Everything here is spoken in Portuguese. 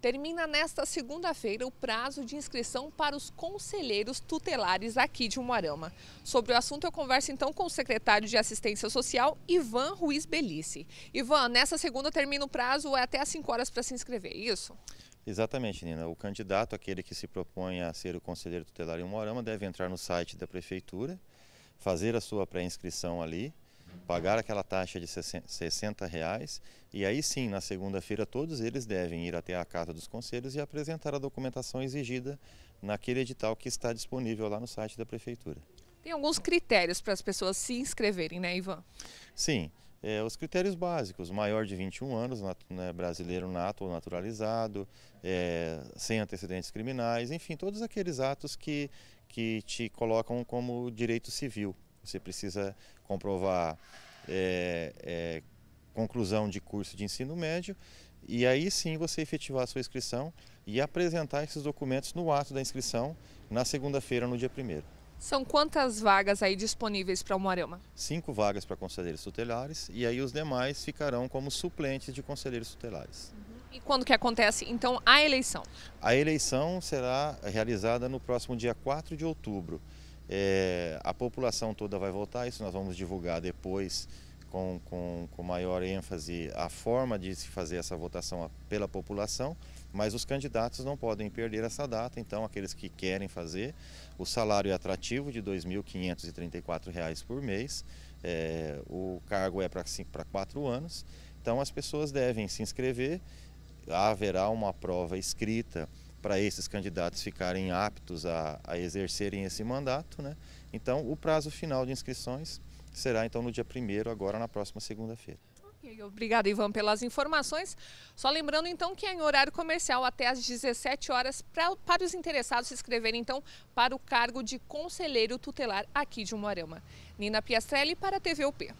Termina nesta segunda-feira o prazo de inscrição para os conselheiros tutelares aqui de Umuarama. Sobre o assunto, eu converso então com o secretário de Assistência Social, Ivan Ruiz Belice. Ivan, nessa segunda termina o prazo, é até às 5 horas para se inscrever, é isso? Exatamente, Nina. O candidato, aquele que se propõe a ser o conselheiro tutelar em Umuarama, deve entrar no site da prefeitura, fazer a sua pré-inscrição ali pagar aquela taxa de 60 reais e aí sim, na segunda-feira, todos eles devem ir até a Casa dos Conselhos e apresentar a documentação exigida naquele edital que está disponível lá no site da Prefeitura. Tem alguns critérios para as pessoas se inscreverem, né, Ivan? Sim. É, os critérios básicos, maior de 21 anos, nat né, brasileiro nato ou naturalizado, é, sem antecedentes criminais, enfim, todos aqueles atos que, que te colocam como direito civil. Você precisa comprovar é, é, conclusão de curso de ensino médio e aí sim você efetivar a sua inscrição e apresentar esses documentos no ato da inscrição na segunda-feira, no dia primeiro. São quantas vagas aí disponíveis para o Moarama? Cinco vagas para conselheiros tutelares e aí os demais ficarão como suplentes de conselheiros tutelares. Uhum. E quando que acontece, então, a eleição? A eleição será realizada no próximo dia 4 de outubro. É, a população toda vai votar, isso nós vamos divulgar depois com, com, com maior ênfase a forma de se fazer essa votação pela população, mas os candidatos não podem perder essa data, então aqueles que querem fazer, o salário é atrativo de R$ 2.534 por mês, é, o cargo é para quatro anos, então as pessoas devem se inscrever, haverá uma prova escrita para esses candidatos ficarem aptos a, a exercerem esse mandato. Né? Então, o prazo final de inscrições será então no dia 1 agora na próxima segunda-feira. obrigada, Ivan, pelas informações. Só lembrando, então, que é em horário comercial até às 17 horas pra, para os interessados se inscreverem, então, para o cargo de conselheiro tutelar aqui de Umuarama. Nina Piastrelli para a TV UP.